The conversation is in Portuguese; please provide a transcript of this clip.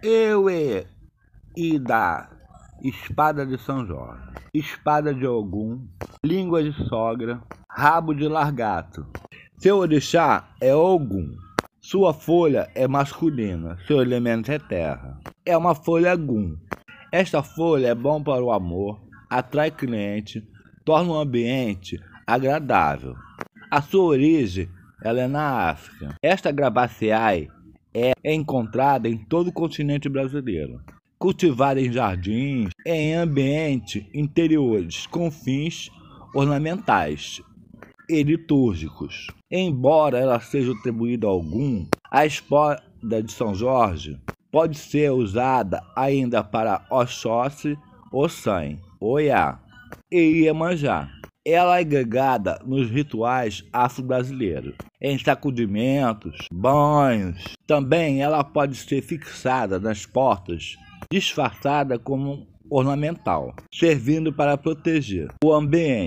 Eue e da espada de São Jorge, espada de Ogum, língua de sogra, rabo de largato. Seu orixá é Ogum. Sua folha é masculina, seu elemento é terra. É uma folha Gum. Esta folha é bom para o amor, atrai cliente, torna o ambiente agradável. A sua origem ela é na África. Esta Grabaceae é, é encontrada em todo o continente brasileiro. Cultivada em jardins, é em ambientes interiores com fins ornamentais e litúrgicos. Embora ela seja atribuída a algum, a espada de São Jorge pode ser usada ainda para Oxóssi, Ossan, Oiá e Iemanjá ela é agregada nos rituais afro-brasileiros, em tá sacudimentos, banhos. Também ela pode ser fixada nas portas, disfarçada como ornamental, servindo para proteger o ambiente